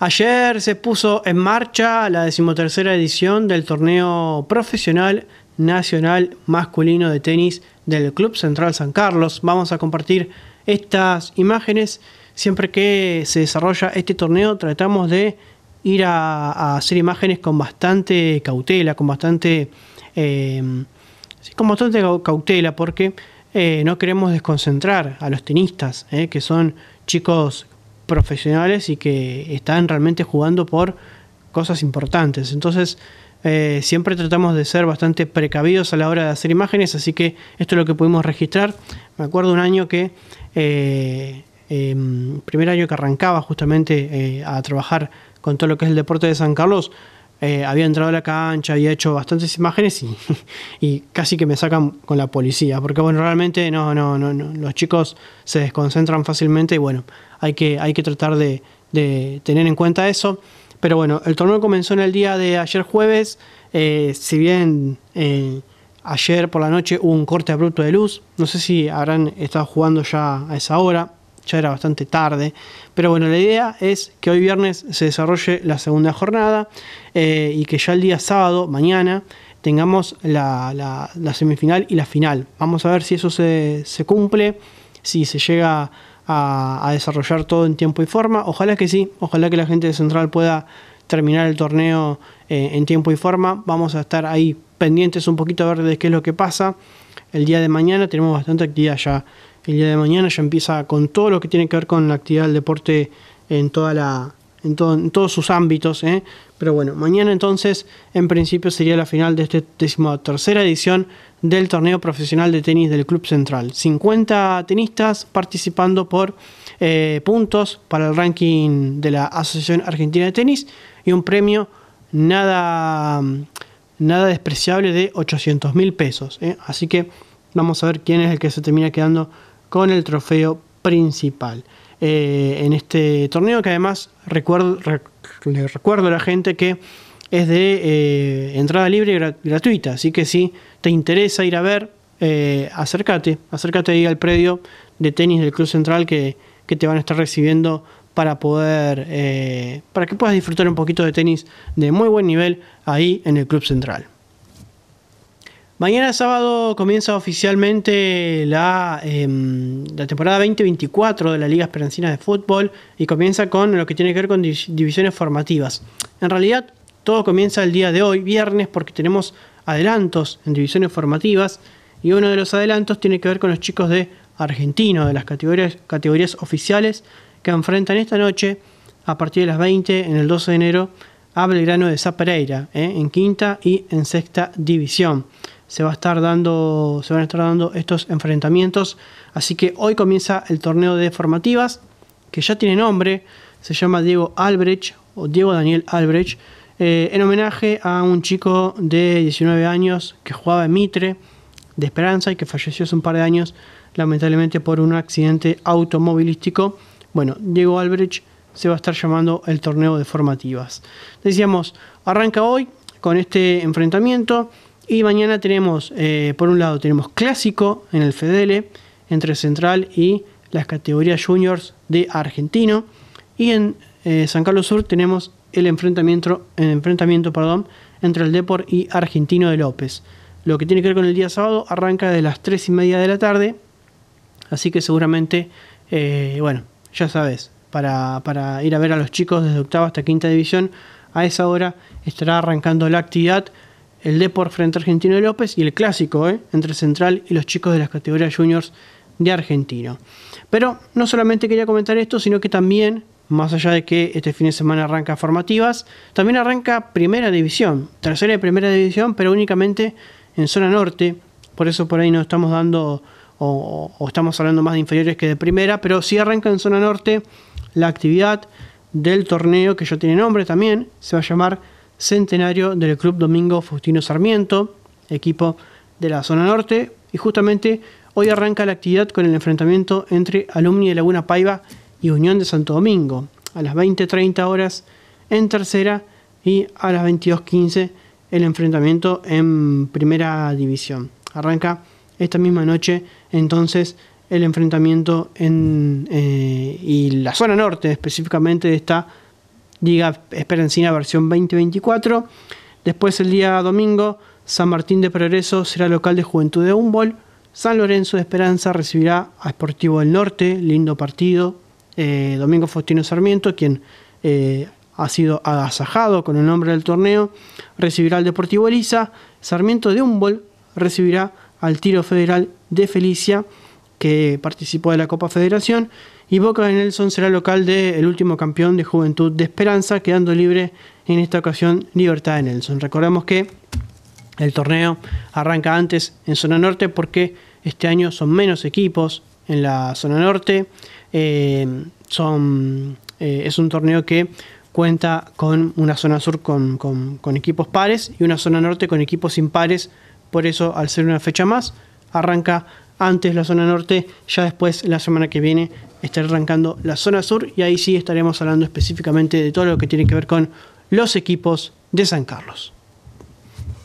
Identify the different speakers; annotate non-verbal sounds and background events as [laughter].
Speaker 1: Ayer se puso en marcha la decimotercera edición del torneo profesional nacional masculino de tenis del Club Central San Carlos. Vamos a compartir estas imágenes. Siempre que se desarrolla este torneo tratamos de ir a, hacer imágenes con bastante cautela, con bastante, eh, cautela, porque eh, no queremos desconcentrar a los tenistas, eh, que son chicos profesionales y que están realmente jugando por cosas importantes. Entonces, eh, siempre tratamos de ser bastante precavidos a la hora de hacer imágenes, así que esto es lo que pudimos registrar. Me acuerdo un año que, eh, em, primer año que arrancaba justamente eh, a trabajar con todo lo que es el deporte de San Carlos, eh, había entrado a la cancha, había hecho bastantes imágenes [laughs] y, casi que me sacan con la policía, porque bueno, realmente no, no, no, los chicos se desconcentran fácilmente y bueno, hay que, hay que tratar de, tener en cuenta eso. Pero bueno, el torneo comenzó en el día de ayer jueves, eh, si bien eh, ayer por la noche hubo un corte abrupto de luz, no sé si habrán estado jugando ya a esa hora, ya era bastante tarde. Pero bueno, la idea es que hoy viernes se desarrolle la segunda jornada eh, y que ya el día sábado, mañana, tengamos la, semifinal y la final. Vamos a ver si eso se, cumple, si se llega a, desarrollar todo en tiempo y forma. Ojalá que sí, ojalá que la gente de Central pueda terminar el torneo eh, en tiempo y forma. Vamos a estar ahí pendientes un poquito a ver de qué es lo que pasa. El día de mañana tenemos bastante actividad ya el día de mañana ya empieza con todo lo que tiene que ver con la actividad del deporte en todos sus ámbitos. ¿eh? Pero bueno, mañana entonces en principio sería la final de esta decimotercera edición del torneo profesional de tenis del Club Central. 50 tenistas participando por eh, puntos para el ranking de la Asociación Argentina de Tenis y un premio nada, nada despreciable de 800 mil pesos. ¿eh? Así que vamos a ver quién es el que se termina quedando con el trofeo principal. Eh, en este torneo que además recuerdo, le recuerdo a la gente que es de eh, entrada libre y gratuita, así que si te interesa ir a ver, eh, acércate, acércate ahí al predio de tenis del Club Central que, que te van a estar recibiendo para poder, para que puedas disfrutar un poquito de tenis de muy buen nivel ahí en el Club Central. Mañana sábado comienza oficialmente la, em, la temporada 2024 de la Liga Esperancina de Fútbol y comienza con lo que tiene que ver con divisiones formativas. En realidad, todo comienza el día de hoy, viernes, porque tenemos adelantos en divisiones formativas y uno de los adelantos tiene que ver con los chicos de Argentino, de las categorías, oficiales que enfrentan esta noche a partir de las 20 en el 12 de enero a Belgrano de Zapereira, ¿eh? en quinta y en sexta división se, va a estar dando, se van a estar dando estos enfrentamientos. Así que hoy comienza el torneo de formativas, que ya tiene nombre, se llama Diego Albrecht o Diego Daniel Albrecht, eh, en homenaje a un chico de 19 años que jugaba en Mitre, de Esperanza, y que falleció hace un par de años, lamentablemente por un accidente automovilístico. Bueno, Diego Albrecht se va a estar llamando el torneo de formativas. Decíamos, arranca hoy con este enfrentamiento. Y mañana tenemos, eh, por un lado, tenemos clásico en el Fedele, entre Central y las categorías juniors de Argentino. Y en eh, San Carlos Sur tenemos el enfrentamiento, enfrentamiento perdón, entre el Deport y Argentino de López. Lo que tiene que ver con el día sábado arranca de las 3 y media de la tarde. Así que seguramente, eh, bueno, ya sabes, para, para ir a ver a los chicos desde octava hasta quinta división, a esa hora estará arrancando la actividad el Depor frente a Argentino de López y el clásico ¿eh? entre Central y los chicos de las categorías juniors de Argentino. Pero no solamente quería comentar esto, sino que también, más allá de que este fin de semana arranca formativas, también arranca primera división, tercera y primera división, pero únicamente en zona norte. Por eso por ahí no estamos dando o, estamos hablando más de inferiores que de primera, pero si arranca en zona norte la actividad del torneo que ya tiene nombre también, se va a llamar centenario del Club Domingo Faustino Sarmiento, equipo de la zona norte, y justamente hoy arranca la actividad con el enfrentamiento entre Alumni de Laguna Paiva y Unión de Santo Domingo, a las 20.30 horas en tercera y a las 22.15 el enfrentamiento en primera división. Arranca esta misma noche entonces el enfrentamiento en, eh, y la zona norte específicamente está Liga Esperanzina versión 2024. Después el día domingo, San Martín de Progreso será local de Juventud de Humboldt. San Lorenzo de Esperanza recibirá a Sportivo del Norte, lindo partido. Eh, domingo Faustino Sarmiento, quien eh, ha sido agasajado con el nombre del torneo, recibirá al Deportivo Elisa. Sarmiento de Humboldt recibirá al Tiro Federal de Felicia que participó de la Copa Federación, y Boca de Nelson será local del último campeón de Juventud de Esperanza, quedando libre en esta ocasión Libertad de Nelson. Recordemos que el torneo arranca antes en zona norte porque este año son menos equipos en la zona norte. Eh, son, eh, es un torneo que cuenta con una zona sur con, equipos pares y una zona norte con equipos impares. Por eso, al ser una fecha más, arranca antes la zona norte, ya después la semana que viene estaré arrancando la zona sur y ahí sí estaremos hablando específicamente de todo lo que tiene que ver con los equipos de San Carlos.